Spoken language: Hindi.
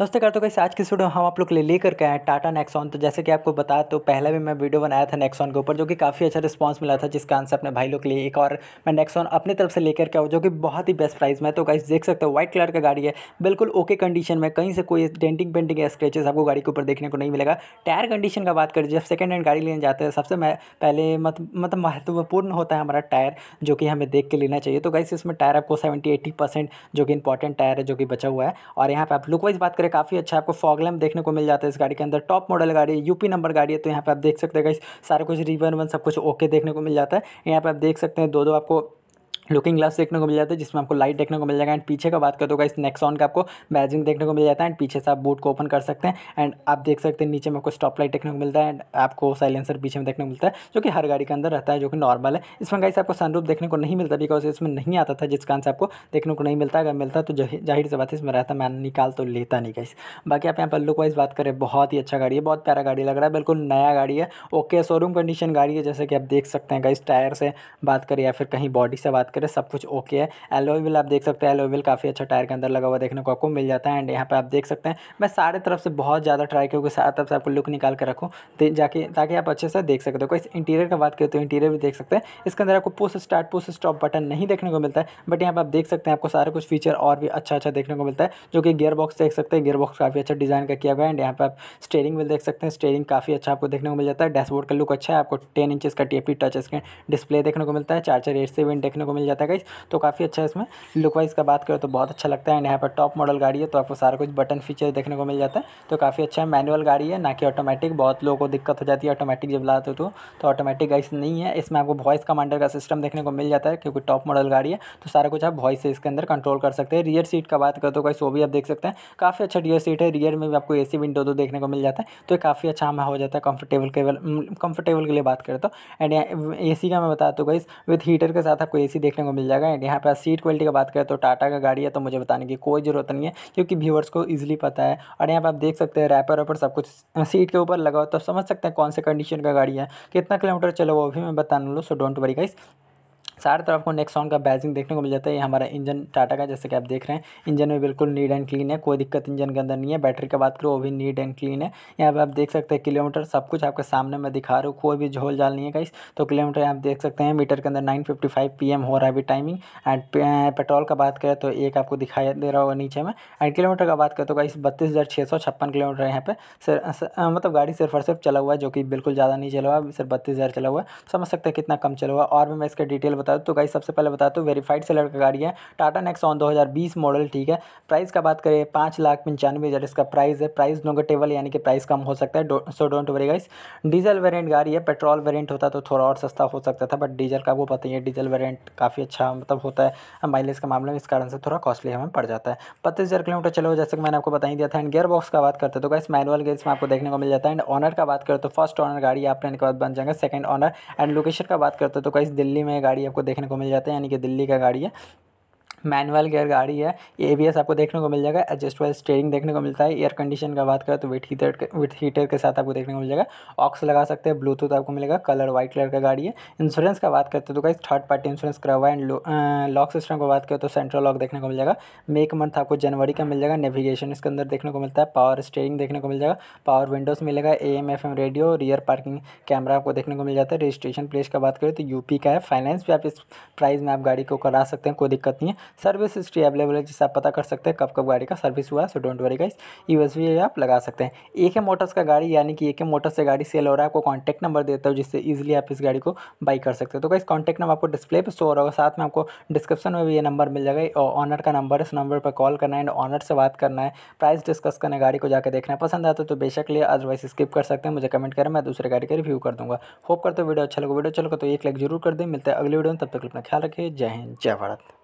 दोस्तों कर तो कैसे आज की स्टूडियो हम आप लोग लिए लेकर के आए टाटा नेक्सॉन तो जैसे कि आपको बताया तो पहले भी मैं वीडियो बनाया था नेक्सॉन के ऊपर जो कि काफ़ी अच्छा रिस्पांस मिला था जिसका आंसर अपने भाई लोग के लिए एक और मैं नेक्सॉन अपनी तरफ से लेकर के आऊँ जो कि बहुत ही बेस्ट प्राइस में तो कैसे देख सकते हो व्हाइट कलर का गाड़ी है बिल्कुल ओके कंडीशन में कहीं से कोई डेंटिंग पेंटिंग या स्क्रेचेस आपको गाड़ी के ऊपर देखने को नहीं मिलेगा टायर कंडीशन का बात करें जब सेकेंड हैंड गाड़ी लेने जाते हैं सबसे पहले मतलब महत्वपूर्ण होता है हमारा टायर जो कि हमें देख के लेना चाहिए तो कैसे इसमें टायर आपको सेवेंटी एट्टी जो कि इंपॉर्टेंट टायर है जो कि बचा हुआ है और यहाँ पर आप लुकवाइज़ बात करें है काफ़ी अच्छा आपको फॉग लैम्प देखने को मिल जाता है इस गाड़ी के अंदर टॉप मॉडल गाड़ी यूपी नंबर गाड़ी है तो यहाँ पर आप देख सकते हैं सारा कुछ रिवन वन सब कुछ ओके देखने को मिल जाता है यहाँ पर आप देख सकते हैं दो दो आपको लुकिंग ग्लास देखने को मिल जाता है जिसमें आपको लाइट देखने को मिल जाएगा एंड पीछे का बात कर होगा इस नेक्सॉन का आपको बैजिंग देखने को मिल जाता है एंड पीछे से आप बूट को ओपन कर सकते हैं एंड आप देख सकते हैं नीचे में आपको स्टॉप लाइट देखने को मिलता है एंड आपको साइलेंसर पीछे में देखने को मिलता है जो कि हर गाड़ी के अंदर रहता है जो कि नॉर्मल है इसमें गाइस आपको सनरूफ देखने को नहीं मिलता बिकॉज इसमें नहीं आता था जिस कारण से आपको देखने को नहीं मिलता अगर मिलता तो जाहिर से बात इसमें रहता मैं निकाल तो लेता नहीं गाइस बाकी आप यहाँ पर लुक वाइज बात करें बहुत ही अच्छा गाड़ी है बहुत प्यारा गाड़ी लग रहा है बिल्कुल नया गाड़ी है ओके शोरूम कंडीशन गाड़ी है जैसे कि आप देख सकते हैं गाइस टायर से बात करें या फिर कहीं बॉडी से बात करें सब कुछ ओके है एलोवेल आप देख सकते हैं एलोवेल काफ़ी अच्छा टायर के अंदर लगा हुआ देखने को आपको मिल जाता है एंड यहाँ पर आप देख सकते हैं मैं सारे तरफ से बहुत ज़्यादा ट्राई क्योंकि सारे तरफ से आपको लुक निकाल कर रखूँ जाकि ताकि आप अच्छे से देख सकते हो इस इंटीरियर की बात करें तो इंटीरियर भी देख सकते हैं इसके अंदर आपको push start push stop button नहीं देखने को मिलता है बट यहाँ पर आप देख सकते हैं आपको सारे कुछ फीचर और भी अच्छा अच्छा देखने को मिलता है जो कि गियर बॉक्स देख सकते हैं गियर बॉक्स काफ़ी अच्छा डिज़ाइन का किया गया है एंड यहाँ पर आप स्टेयरिंग भी देख सकते हैं स्टेयरिंग काफ़ी अच्छा आपको देखने को मिल जाता है डैशबोर्ड का लुक अच्छा है आपको टेन इंचज़ का टी टच स्क्रीन डिस्प्ले देखने को मिलता है चार्जर एट से देखने को मिल जाता है गाइज़ तो काफ़ी अच्छा है इसमें लुक वाइज का बात करें तो बहुत अच्छा लगता है एंड यहाँ पर टॉप मॉडल गाड़ी है तो आपको सारा कुछ बटन फीचर देखने को मिल जाता है तो काफ़ी अच्छा है मैनुअल गाड़ी है ना कि ऑटोमेटिक बहुत लोगों को दिक्कत हो जाती है ऑटोमेटिक जब लाते हो तो ऑटोमेटिक तो गाइस नहीं है इसमें आपको वॉइस कमांडर का सिस्टम देखने को मिल जाता है क्योंकि टॉप मॉडल गाड़ी है तो सारा कुछ आप वॉइस से इसके अंदर कंट्रोल कर सकते हैं रियर सीट का बात करें तो गाइस वो भी आप देख सकते हैं काफ़ी अच्छा रियर सीट है रियर में भी आपको ए सी विंडो तो देखने को मिल जाता है तो काफ़ी अच्छा हमें हो जाता है कंफर्टेबल केवल कंफर्टेबल हम्म, के लिए बात करें तो एंड ए सी का मैं बताता हूँ गाइस विथ हीटर के साथ आपको ए सी देखने को मिल जाएगा एंड यहाँ पर सीट क्वालिटी की बात करें तो टाटा का गाड़ी है तो मुझे बताने की कोई ज़रूरत नहीं है क्योंकि व्यूवर्स को ईजिली पता है और यहाँ पर आप देख सकते हैं रैपर वैपर सब कुछ सीट के ऊपर लगा हो तो समझ सकते हैं कौन से कंडीशन का गाड़ी है कितना किलोमीटर चलो वो भी मैं बताने लूँ सो डोंट वरी गाइस सारे तरफ को नेक्सॉन का बैजिंग देखने को मिल जाता है ये हमारा इंजन टाटा का जैसे कि आप देख रहे हैं इंजन में बिल्कुल नीट एंड क्लीन है कोई दिक्कत इंजन के अंदर नहीं है बैटरी की बात करो वो भी नीट एंड क्लीन है यहाँ पर आप देख सकते हैं किलोमीटर सब कुछ आपके सामने मैं दिखा रहा हूँ कोई भी झोल झाल नहीं है गाइस तो किलोमीटर आप देख सकते हैं मीटर के अंदर nine fifty five P M हो रहा है अभी टाइमिंग एंड पेट्रोल का बात करें तो एक आपको दिखाई दे रहा होगा नीचे में एंड किलोमीटर का बात करें तो गाइस बत्तीस हज़ार छः सौ छप्पन किलोमीटर यहाँ पर सर मतलब गाड़ी सिर्फ और सिर्फ चला हुआ है जो कि बिल्कुल ज़्यादा नहीं चला हुआ सिर्फ बत्तीस हज़ार चला हुआ है समझ सकते हैं कितना कम चला हुआ और भी मैं इसका डिटेल बता दूँ तो गाइस सबसे पहले बता दो वेरीफाइड सेलर का गाड़ी है टाटा नेक्सॉन 2020 मॉडल ठीक है प्राइस का बात करें पाँच लाख पंचानवे हज़ार इसका प्राइस है प्राइस नोगटेबल यानी कि प्राइस कम हो सकता है so don't worry guys diesel variant गाड़ी है पेट्रोल वेरियंट होता तो थोड़ा और सस्ता हो सकता था बट डीजल का वो पता ही है डीजल वेरियंट काफ़ी अच्छा मतलब होता है माइलेज का मामला इस कारण से थोड़ा कॉस्टली हमें पड़ जाता है पत्तीस हज़ार किलोमीटर चलो जैसे कि मैंने आपको बता ही दिया था एंड गेयर बॉक्स का बात करते तो गाइस मैनुअल गियर में आपको देखने को मिल जाता है तो एंड ऑनर का बात करते तो फर्स्ट ऑनर गाड़ी आप लेने के बाद बन जाएगा सेकंड ऑनर एंड लोकेशन का बात करते तो गाइस दिल्ली में गाड़ी आपको देखने को मिल जाता है यानी कि दिल्ली का गाड़ी है मैनुअल गियर गाड़ी है ए बी एस आपको देखने को मिल जाएगा एडजस्टेबल स्टेयरिंग देखने को मिलता है एयर कंडीशन का बात करें तो विथ हीटर विथ हीटर के साथ आपको देखने को मिल जाएगा ऑक्स लगा सकते हैं ब्लूटूथ आपको मिलेगा कलर वाइट कलर का गाड़ी है इंश्योरेंस का बात करते तो कहीं थर्ड पार्टी इंश्योरेंस करा हुआ है एंड लॉक सिस्टम को बात करें तो सेंट्रल लॉक देखने को मिल जाएगा मेक मंथ आपको जनवरी का मिल जाएगा नेविगेशन इसके अंदर देखने को मिलता है पावर स्टेयरिंग देखने को मिल जाएगा पावर विंडोज़ मिलेगा A M F M radio rear parking camera आपको देखने को मिल जाता है रजिस्ट्रेशन प्लेस का बात करें तो यूपी का है फाइनेंस भी आप इस प्राइस में आप गाड़ी को करा सकते हैं कोई दिक्कत नहीं है सर्विस हिस्ट्री अवेलेबल है जिससे आप पता कर सकते हैं कब कब गाड़ी का सर्विस हुआ है so don't worry guys USB आप लगा सकते हैं ए के मोटर्स का गाड़ी यानी कि ए के मोटर्स से गाड़ी सेल हो रहा है आपको कॉन्टैक्ट नंबर देता हूँ जिससे ईजिली आप इस गाड़ी को बाई कर सकते हो तो गाइस कॉन्टैक्ट नंबर आपको डिस्प्ले पर शो हो रहा होगा साथ में आपको डिस्क्रिप्शन में भी ये नंबर मिल जाएगा और ऑनर का नंबर इस नंबर पर कॉल करना है एंड ऑनर से बात करना है प्राइस डिस्कस करना है गाड़ी को जाकर देखना पसंद आता है तो बेशक लिए अदरवाइज स्किप कर सकते हैं मुझे कमेंट करें मैं दूसरे गाड़ी का रिव्यू कर दूँगा होप करते हो वीडियो अच्छा लगे वीडियो अच्छा लगा तो एक लाइक जरूर कर दें मिलते हैं अगले वीडियो में तब तक अपना ख्याल रखिए जय हिंद जय भारत